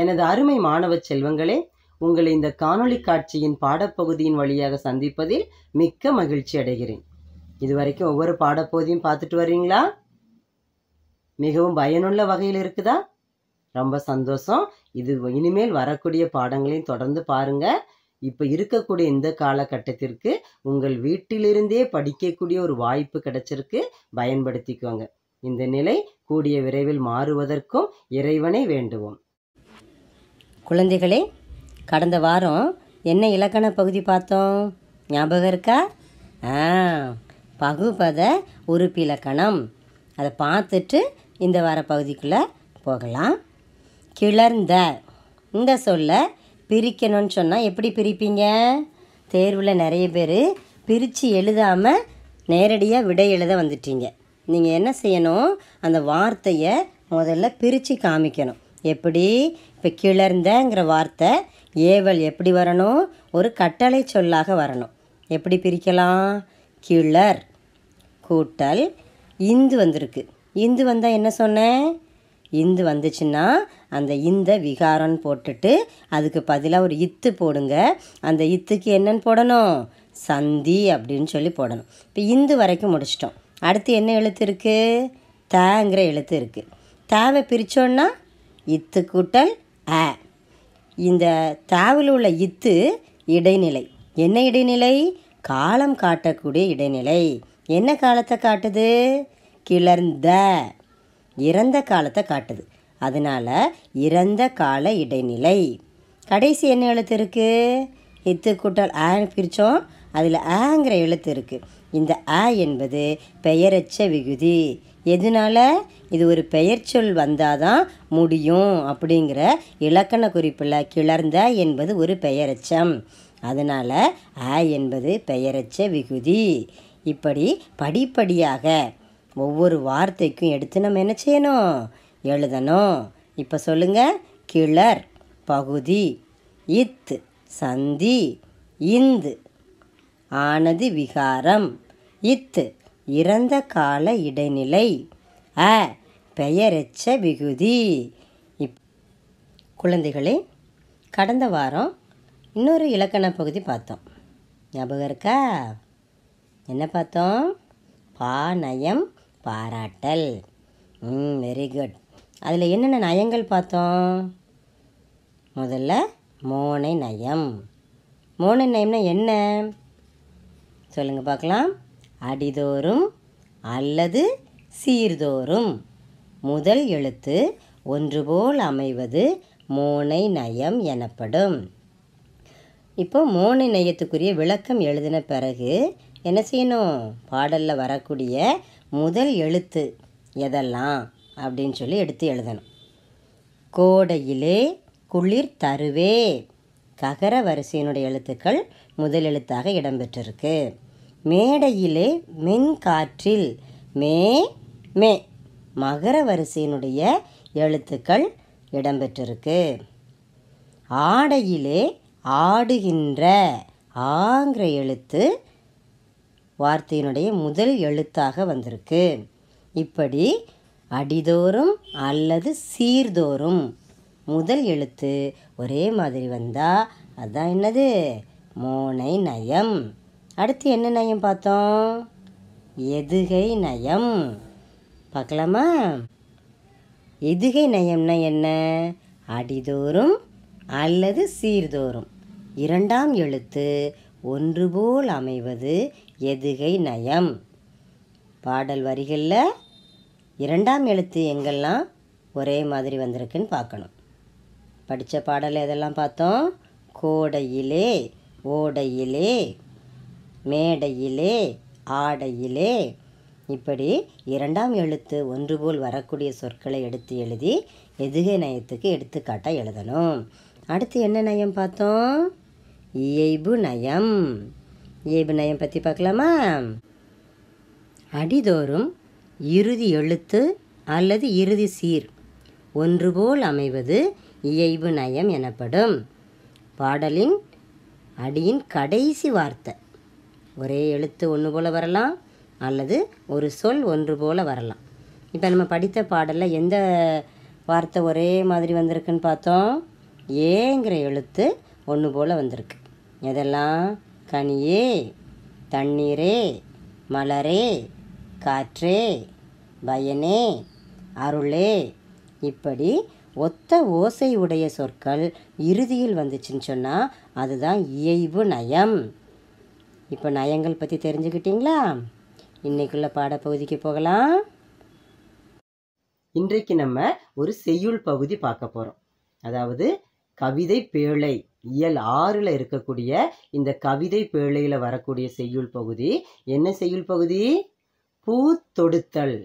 எனது அருமை மாணவ செல்வங்களே உங்களை இந்த காணொளி காட்சியின் பாடப்பகுதியின் வழியாக சந்திப்பதில் மிக்க மகிழ்ச்சி அடைகிறேன் இதுவரைக்கும் ஒவ்வொரு பாடப்பகுதியும் பார்த்துட்டு வர்றீங்களா மிகவும் பயனுள்ள வகையில் இருக்குதா ரொம்ப சந்தோஷம் இது இனிமேல் வரக்கூடிய பாடங்களையும் தொடர்ந்து பாருங்க இப்போ இருக்கக்கூடிய இந்த காலகட்டத்திற்கு உங்கள் வீட்டிலிருந்தே படிக்கக்கூடிய ஒரு வாய்ப்பு கிடைச்சிருக்கு பயன்படுத்திக்கோங்க இந்த நிலை கூடிய விரைவில் மாறுவதற்கும் இறைவனை வேண்டுவோம் குழந்தைகளே கடந்த வாரம் என்ன இலக்கண பகுதி பார்த்தோம் ஞாபகம் இருக்கா ஆ பகுபத உறுப்பிலக்கணம் அதை பார்த்துட்டு இந்த வார பகுதிக்குள்ளே போகலாம் கிளர்ந்த இந்த சொல்ல பிரிக்கணும்னு சொன்னால் எப்படி பிரிப்பீங்க தேர்வில் நிறைய பேர் பிரித்து எழுதாமல் நேரடியாக விடை எழுத வந்துட்டீங்க நீங்கள் என்ன செய்யணும் அந்த வார்த்தையை முதல்ல பிரித்து காமிக்கணும் எப்படி இப்போ கிளர்ந்தங்கிற வார்த்தை ஏவல் எப்படி வரணும் ஒரு கட்டளை சொல்லாக வரணும் எப்படி பிரிக்கலாம் கிளர் கூட்டல் இந்து வந்திருக்கு இந்து வந்தால் என்ன சொன்னேன் இந்து வந்துச்சுன்னா அந்த இந்த விகாரம்னு போட்டுட்டு அதுக்கு பதிலாக ஒரு இத்து போடுங்க அந்த இத்துக்கு என்னன்னு போடணும் சந்தி அப்படின்னு சொல்லி போடணும் இப்போ இந்து வரைக்கும் முடிச்சிட்டோம் அடுத்து என்ன எழுத்து இருக்குது தேங்கிற எழுத்து இருக்குது தேவை பிரித்தோன்னா இத்து கூட்டல் அ இந்த தாவில் உள்ள இத்து இடைநிலை என்ன இடைநிலை காலம் காட்டக்கூடிய இடைநிலை என்ன காலத்தை காட்டுது கிளர்ந்த இறந்த காலத்தை காட்டுது அதனால் இறந்த கால இடைநிலை கடைசி என்ன எழுத்து இருக்குது இத்து கூட்டல் ஆ பிரித்தோம் அதில் ஆங்கிற எழுத்து இருக்குது இந்த ஆ என்பது பெயரச்ச விகுதி எதனால் இது ஒரு பெயர்ச்சொல் வந்தால் தான் முடியும் அப்படிங்கிற இலக்கண குறிப்பில் கிளர்ந்த என்பது ஒரு பெயரச்சம் அதனால் அ என்பது பெயரச்ச விகுதி இப்படி படிப்படியாக ஒவ்வொரு வார்த்தைக்கும் எடுத்து நம்ம என்ன செய்யணும் எழுதணும் இப்போ சொல்லுங்கள் கிளர் பகுதி இத் சந்தி இந்து ஆனது விகாரம் இத்து இறந்த கால இடைநிலை அ பெயரெச்ச விகுதி இப் குழந்தைகளே கடந்த வாரம் இன்னொரு இலக்கண பகுதி பார்த்தோம் ஞாபகம் இருக்கா என்ன பார்த்தோம் பாநயம் பாராட்டல் ம் வெரி குட் அதில் என்னென்ன நயங்கள் பார்த்தோம் முதல்ல மோனை நயம் மோனை நயம்னா என்ன சொல்லுங்கள் பார்க்கலாம் அடிதோறும் அல்லது சீர்தோறும் முதல் எழுத்து ஒன்றுபோல் அமைவது மோனை நயம் எனப்படும் இப்போ மோனை நயத்துக்குரிய விளக்கம் எழுதின பிறகு என்ன செய்யணும் பாடலில் வரக்கூடிய முதல் எழுத்து எதெல்லாம் அப்படின்னு சொல்லி எடுத்து எழுதணும் கோடையிலே குளிர் தருவே ககர வரிசையினுடைய எழுத்துக்கள் முதல் எழுத்தாக இடம்பெற்றிருக்கு மேடையிலே மென்காற்றில் மே மே மகர வரிசையினுடைய எழுத்துக்கள் இடம்பெற்றிருக்கு ஆடையிலே ஆடுகின்ற ஆங்கிற எழுத்து வார்த்தையினுடைய முதல் எழுத்தாக வந்திருக்கு இப்படி அடிதோறும் அல்லது சீர்தோறும் முதல் எழுத்து ஒரே மாதிரி வந்தால் அதுதான் என்னது மோனை நயம் அடுத்து என்ன நயம் பார்த்தோம் எதுகை நயம் பார்க்கலாமா எதுகை நயம்னா என்ன அடிதோறும் அல்லது சீர்தோறும் இரண்டாம் எழுத்து ஒன்று போல் அமைவது எதுகை நயம் பாடல் வரிகளில் இரண்டாம் எழுத்து எங்கெல்லாம் ஒரே மாதிரி வந்திருக்குன்னு பார்க்கணும் படித்த பாடல் எதெல்லாம் பார்த்தோம் கோடையிலே ஓடையிலே மேடையிலே ஆடையிலே இப்படி இரண்டாம் எழுத்து ஒன்று போல் வரக்கூடிய சொற்களை எடுத்து எழுதி எதுகை நயத்துக்கு எடுத்துக்காட்டாக எழுதணும் அடுத்து என்ன நயம் பார்த்தோம் இயைபு நயம் இயைபு நயம் பற்றி பார்க்கலாமா அடிதோறும் இறுதி எழுத்து அல்லது இறுதி சீர் ஒன்றுபோல் அமைவது இயைபு நயம் எனப்படும் பாடலின் அடியின் கடைசி வார்த்தை ஒரே எழுத்து ஒன்று போல் வரலாம் அல்லது ஒரு சொல் ஒன்று போல் வரலாம் இப்போ நம்ம படித்த பாடலில் எந்த வார்த்தை ஒரே மாதிரி வந்திருக்குன்னு பார்த்தோம் ஏங்கிற எழுத்து ஒன்று போல் வந்திருக்கு எதெல்லாம் கனியே தண்ணீரே மலரே காற்றே பயனே அருளே இப்படி ஒத்த ஓசை உடைய சொற்கள் இறுதியில் வந்துச்சுன்னு சொன்னால் அதுதான் இயைவு நயம் இப்போ நயங்கள் பற்றி தெரிஞ்சுக்கிட்டீங்களா இன்றைக்குள்ள பாடப்பகுதிக்கு போகலாம் இன்றைக்கு நம்ம ஒரு செய்யுள் பகுதி பார்க்க போகிறோம் அதாவது கவிதை பேழை இயல் ஆறில் இருக்கக்கூடிய இந்த கவிதை பேழையில் வரக்கூடிய செய்யுள் பகுதி என்ன செய்யுள் பகுதி பூ தொடுத்தல்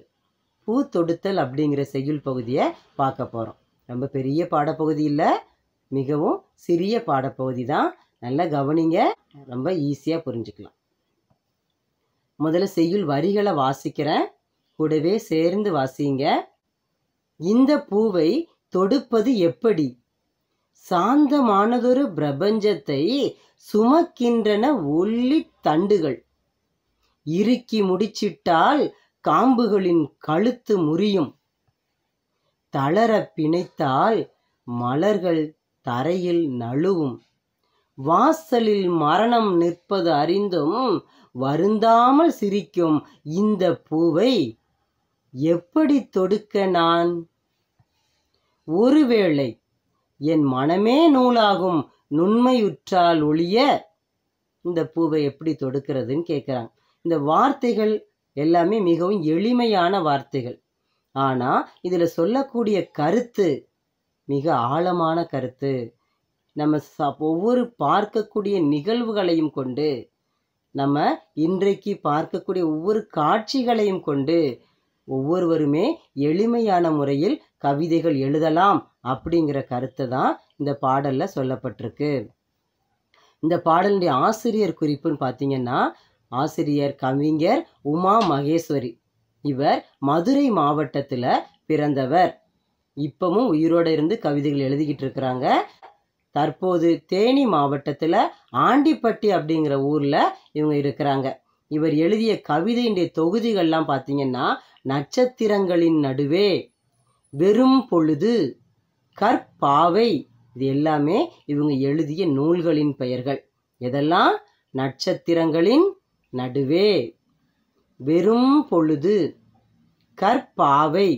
பூ தொடுத்தல் அப்படிங்கிற செய்யுள் பகுதியை பார்க்க போகிறோம் ரொம்ப பெரிய பாடப்பகுதி இல்லை மிகவும் சிறிய பாடப்பகுதி தான் நல்லா கவனிங்க ரொம்ப ஈஸியாக புரிஞ்சுக்கலாம் முதல்ல செய்யுள் வரிகளை வாசிக்கிறேன் கூடவே சேர்ந்து வாசிங்க இந்த பூவை தொடுப்பது எப்படி சாந்தமானதொரு பிரபஞ்சத்தை சுமக்கின்றன ஒல்லி தண்டுகள் இறுக்கி முடிச்சிட்டால் காம்புகளின் கழுத்து முறியும் தளர பிணைத்தால் மலர்கள் தரையில் நழுவும் வாசலில் மரணம் நிற்பது அறிந்தும் வருந்தாமல் சிரிக்கும் இந்த பூவை எப்படி தொடுக்க நான் ஒருவேளை என் மனமே நூலாகும் நுண்மையுற்றால் ஒழிய இந்த பூவை எப்படி தொடுக்கிறதுன்னு கேட்குறாங்க இந்த வார்த்தைகள் எல்லாமே மிகவும் எளிமையான வார்த்தைகள் ஆனால் இதில் சொல்லக்கூடிய கருத்து மிக ஆழமான கருத்து நம்ம ஒவ்வொரு பார்க்கக்கூடிய நிகழ்வுகளையும் கொண்டு நம்ம இன்றைக்கு பார்க்கக்கூடிய ஒவ்வொரு காட்சிகளையும் கொண்டு ஒவ்வொருவருமே எளிமையான முறையில் கவிதைகள் எழுதலாம் அப்படிங்கிற கருத்தை தான் இந்த பாடலில் சொல்லப்பட்டிருக்கு இந்த பாடலுடைய ஆசிரியர் குறிப்புன்னு பார்த்தீங்கன்னா ஆசிரியர் கவிஞர் உமா மகேஸ்வரி இவர் மதுரை மாவட்டத்தில் பிறந்தவர் இப்பவும் உயிரோடு இருந்து கவிதைகள் எழுதிக்கிட்டு இருக்கிறாங்க தற்போது தேனி மாவட்டத்தில் ஆண்டிப்பட்டி அப்படிங்கிற ஊரில் இவங்க இருக்கிறாங்க இவர் எழுதிய கவிதையினுடைய தொகுதிகள்லாம் பார்த்தீங்கன்னா நட்சத்திரங்களின் நடுவே வெறும் பொழுது கற்பாவை இது எல்லாமே இவங்க எழுதிய நூல்களின் பெயர்கள் எதெல்லாம் நட்சத்திரங்களின் நடுவே வெறும் பொழுது கற்பாவை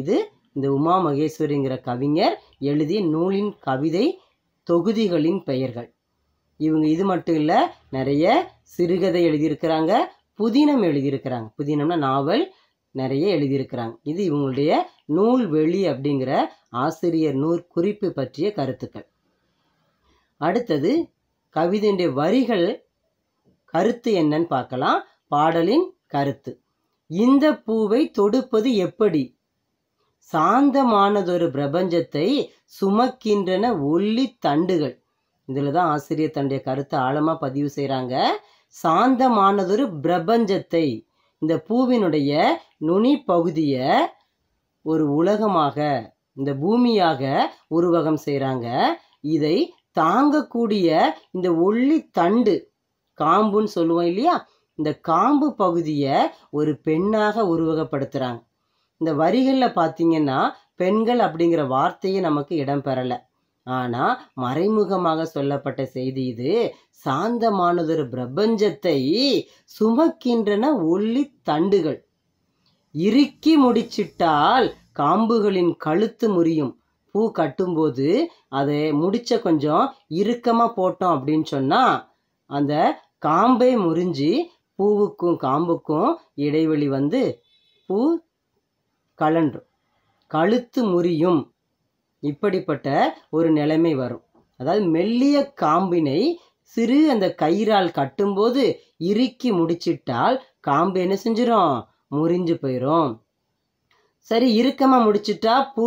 இது இந்த உமா மகேஸ்வரிங்கிற கவிஞர் எழுதிய நூலின் கவிதை தொகுதிகளின் பெயர்கள் இவங்க இது மட்டும் இல்லை நிறைய சிறுகதை எழுதியிருக்கிறாங்க புதினம் எழுதியிருக்கிறாங்க புதினம்னா நாவல் நிறைய எழுதியிருக்கிறாங்க இது இவங்களுடைய நூல் வெளி அப்படிங்கிற ஆசிரியர் நூல் குறிப்பு பற்றிய கருத்துக்கள் அடுத்தது கவிதையுடைய வரிகள் கருத்து என்னன்னு பார்க்கலாம் பாடலின் கருத்து இந்த பூவை தொடுப்பது எப்படி சாந்தமானதொரு பிரபஞ்சத்தை சுமக்கின்றன ஒல்லி தண்டுகள் இதில் தான் ஆசிரியர் தன்னுடைய கருத்தை ஆழமாக பதிவு செய்கிறாங்க சாந்தமானதொரு பிரபஞ்சத்தை இந்த பூவினுடைய நுனி பகுதியை ஒரு உலகமாக இந்த பூமியாக உருவகம் செய்கிறாங்க இதை தாங்கக்கூடிய இந்த ஒல்லி தண்டு காம்புன்னு சொல்லுவோம் இல்லையா இந்த காம்பு பகுதியை ஒரு பெண்ணாக உருவகப்படுத்துகிறாங்க இந்த வரிகளில் பார்த்தீங்கன்னா பெண்கள் அப்படிங்கிற வார்த்தையே நமக்கு இடம் பெறலை ஆனால் மறைமுகமாக சொல்லப்பட்ட செய்தி இது சாந்தமானதொரு பிரபஞ்சத்தை சுமக்கின்றன ஒல்லி தண்டுகள் இறுக்கி முடிச்சிட்டால் காம்புகளின் கழுத்து முறியும் பூ கட்டும்போது அதை முடிச்ச கொஞ்சம் இறுக்கமாக போட்டோம் அப்படின்னு சொன்னால் அந்த காம்பே முறிஞ்சி பூவுக்கும் காம்புக்கும் இடைவெளி வந்து பூ கலன்று கழுத்து முறியும் இப்படிப்பட்ட ஒரு நிலைமை வரும் அதாவது மெல்லிய காம்பினை சிறு அந்த கயிறால் கட்டும்போது இறுக்கி முடிச்சிட்டால் காம்பு என்ன செஞ்சிடும் முறிஞ்சு போயிடும் சரி இறுக்கமாக முடிச்சிட்டா பூ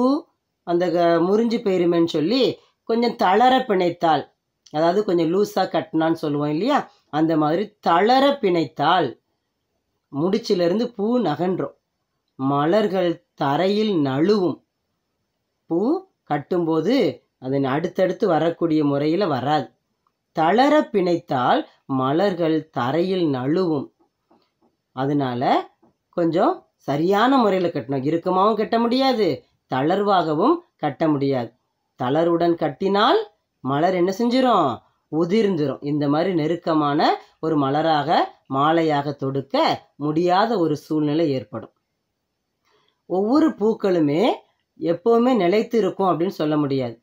அந்த முறிஞ்சு போயிருமேன்னு சொல்லி கொஞ்சம் தளர பிணைத்தால் அதாவது கொஞ்சம் லூஸாக கட்டினான்னு சொல்லுவோம் இல்லையா அந்த மாதிரி தளர பிணைத்தால் முடிச்சிலிருந்து பூ நகன்றும் மலர்கள் தரையில் நழுவும் பூ கட்டும்போது அதன் அடுத்தடுத்து வரக்கூடிய முறையில் வராது தளர பிணைத்தால் மலர்கள் தரையில் நழுவும் அதனால கொஞ்சம் சரியான முறையில் கட்டணும் இறுக்கமாகவும் கட்ட முடியாது தளர்வாகவும் கட்ட முடியாது தளருடன் கட்டினால் மலர் என்ன செஞ்சிடும் உதிர்ந்துரும் இந்த மாதிரி நெருக்கமான ஒரு மலராக மாலையாக தொடுக்க முடியாத ஒரு சூழ்நிலை ஏற்படும் ஒவ்வொரு பூக்களுமே எப்போவுமே நிலைத்து இருக்கும் அப்படின்னு சொல்ல முடியாது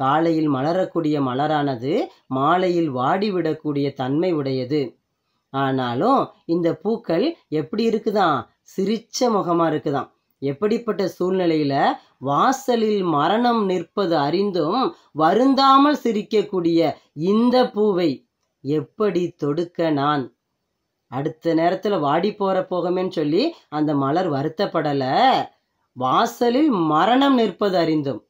காலையில் மலரக்கூடிய மலரானது மாலையில் வாடிவிடக்கூடிய தன்மை உடையது ஆனாலும் இந்த பூக்கள் எப்படி இருக்குதான் சிரிச்ச முகமாக இருக்குதான் எப்படிப்பட்ட சூழ்நிலையில வாசலில் மரணம் நிற்பது அறிந்தும் வருந்தாமல் சிரிக்கக்கூடிய இந்த பூவை எப்படி தொடுக்க நான் அடுத்த நேரத்தில் வாடி போற போகமேன்னு சொல்லி அந்த மலர் வருத்தப்படல வாசலில் மரணம் நிற்பது அறிந்தும்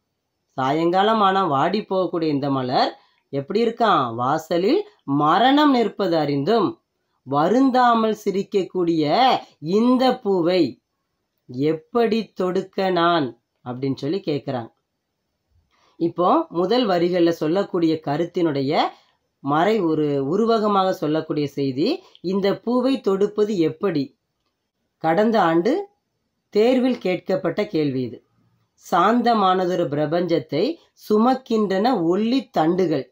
சாயங்காலம் ஆனால் வாடி போகக்கூடிய இந்த மலர் எப்படி இருக்கான் வாசலில் மரணம் நிற்பது அறிந்தும் வருந்தாமல் சிரிக்கக்கூடிய இந்த பூவை எப்படி தொடுக்க நான் அப்படின்னு சொல்லி கேட்குறாங்க இப்போ முதல் வரிகளில் சொல்லக்கூடிய கருத்தினுடைய மறை ஒரு உருவகமாக சொல்லக்கூடிய செய்தி இந்த பூவை தொடுப்பது எப்படி கடந்த ஆண்டு தேர்வில் கேட்கப்பட்ட கேள்வி இது சாந்தமானதொரு பிரபஞ்சத்தை சுமக்கின்றன ஒல்லி தண்டுகள்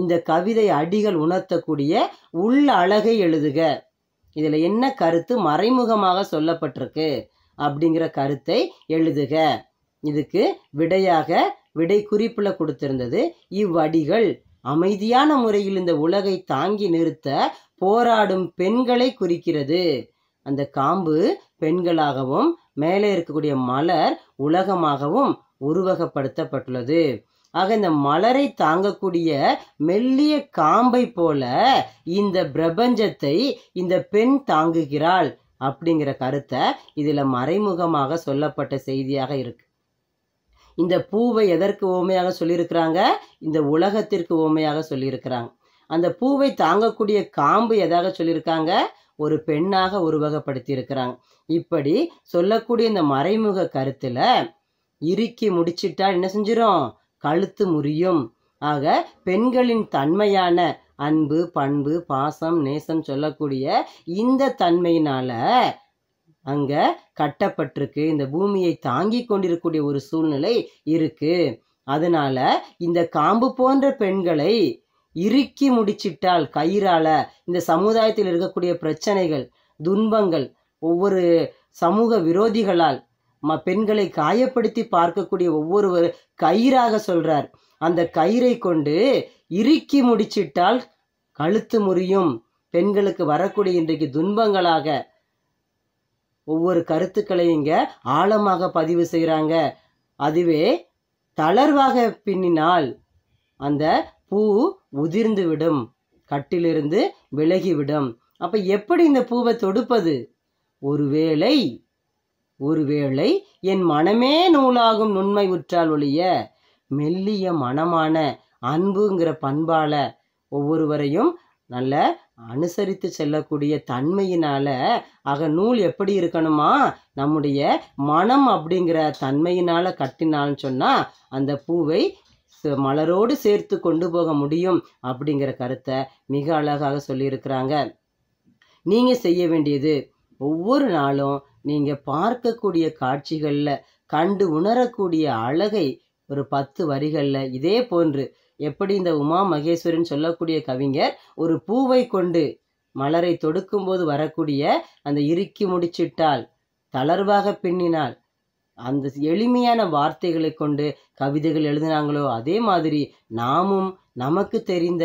இந்த கவிதை அடிகள் உணர்த்தக்கூடிய உள்ள அழகை எழுதுக இதில் என்ன கருத்து மறைமுகமாக சொல்லப்பட்டிருக்கு அப்படிங்கிற கருத்தை எழுதுக இதுக்கு விடையாக விடை குறிப்பில் கொடுத்திருந்தது இவ்வடிகள் அமைதியான முறையில் இந்த உலகை தாங்கி நிறுத்த போராடும் பெண்களை குறிக்கிறது அந்த காம்பு பெண்களாகவும் மேலே இருக்கக்கூடிய மலர் உலகமாகவும் உருவகப்படுத்தப்பட்டுள்ளது ஆக இந்த மலரை தாங்கக்கூடிய மெல்லிய காம்பை போல இந்த பிரபஞ்சத்தை இந்த பெண் தாங்குகிறாள் அப்படிங்கிற கருத்தை இதில் மறைமுகமாக சொல்லப்பட்ட செய்தியாக இருக்கு இந்த பூவை எதற்கு ஓமையாக சொல்லியிருக்கிறாங்க இந்த உலகத்திற்கு ஓமையாக சொல்லியிருக்கிறாங்க அந்த பூவை தாங்கக்கூடிய காம்பு எதாக சொல்லியிருக்காங்க ஒரு பெண்ணாக உருவகப்படுத்தி இருக்கிறாங்க இப்படி சொல்லக்கூடிய இந்த மறைமுக கருத்துல இறுக்கி முடிச்சிட்டா என்ன செஞ்சிடும் கழுத்து முறியும் ஆக பெண்களின் தன்மையான அன்பு பண்பு பாசம் நேசம் சொல்லக்கூடிய இந்த தன்மையினால அங்கே கட்டப்பட்டிருக்கு இந்த பூமியை தாங்கி கொண்டிருக்கக்கூடிய ஒரு சூழ்நிலை இருக்கு அதனால இந்த காம்பு போன்ற பெண்களை இறுக்கி முடிச்சிட்டால் கயிறால இந்த சமுதாயத்தில் இருக்கக்கூடிய பிரச்சனைகள் துன்பங்கள் ஒவ்வொரு சமூக விரோதிகளால் ம பெண்களை காயப்படுத்தி பார்க்கக்கூடிய ஒவ்வொருவர் கயிறாக சொல்றார் அந்த கயிறை கொண்டு இறுக்கி முடிச்சிட்டால் கழுத்து முறியும் பெண்களுக்கு வரக்கூடிய இன்றைக்கு துன்பங்களாக ஒவ்வொரு கருத்துக்களையும் இங்கே ஆழமாக பதிவு செய்கிறாங்க அதுவே தளர்வாக பின்னினால் அந்த பூ உதிர்ந்து விடும் கட்டிலிருந்து விலகிவிடும் அப்போ எப்படி இந்த பூவை தொடுப்பது ஒருவேளை ஒருவேளை என் மனமே நூலாகும் நுண்மை உற்றால் ஒழிய மெல்லிய மனமான அன்புங்கிற பண்பால ஒவ்வொருவரையும் நல்ல அனுசரித்து செல்லக்கூடிய தன்மையினால் ஆக நூல் எப்படி இருக்கணுமா நம்முடைய மனம் அப்படிங்கிற தன்மையினால் கட்டினாலும் சொன்னால் அந்த பூவை மலரோடு சேர்த்து கொண்டு போக முடியும் அப்படிங்கிற கருத்தை மிக அழகாக சொல்லியிருக்கிறாங்க நீங்கள் செய்ய வேண்டியது ஒவ்வொரு நாளும் நீங்கள் பார்க்கக்கூடிய காட்சிகளில் கண்டு உணரக்கூடிய அழகை ஒரு பத்து வரிகளில் இதே போன்று எப்படி இந்த உமா மகேஸ்வரின் சொல்லக்கூடிய கவிஞர் ஒரு பூவை கொண்டு மலரை தொடுக்கும்போது வரக்கூடிய அந்த இறுக்கி முடிச்சிட்டால் தளர்வாக பின்னினால் அந்த எளிமையான வார்த்தைகளை கொண்டு கவிதைகள் எழுதினாங்களோ அதே மாதிரி நாமும் நமக்கு தெரிந்த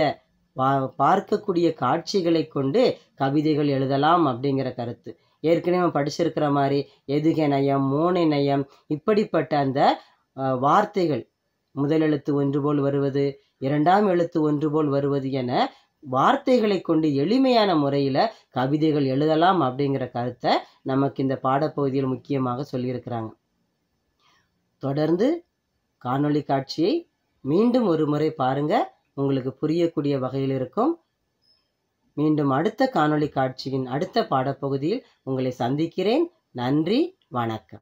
பார்க்கக்கூடிய காட்சிகளை கொண்டு கவிதைகள் எழுதலாம் அப்படிங்கிற கருத்து ஏற்கனவே படிச்சிருக்கிற மாதிரி எதுகை நயம் மோனை நயம் இப்படிப்பட்ட அந்த வார்த்தைகள் முதல் எழுத்து ஒன்று போல் வருவது இரண்டாம் எழுத்து ஒன்று போல் வருவது என வார்த்தைகளை கொண்டு எளிமையான முறையில் கவிதைகள் எழுதலாம் அப்படிங்கிற கருத்தை நமக்கு இந்த பாடப்பகுதியில் முக்கியமாக சொல்லியிருக்கிறாங்க தொடர்ந்து காணொளி காட்சியை மீண்டும் ஒரு முறை பாருங்க உங்களுக்கு புரியக்கூடிய வகையில் இருக்கும் மீண்டும் அடுத்த காணொளி காட்சியின் அடுத்த பாடப்பகுதியில் உங்களை சந்திக்கிறேன் நன்றி வணக்கம்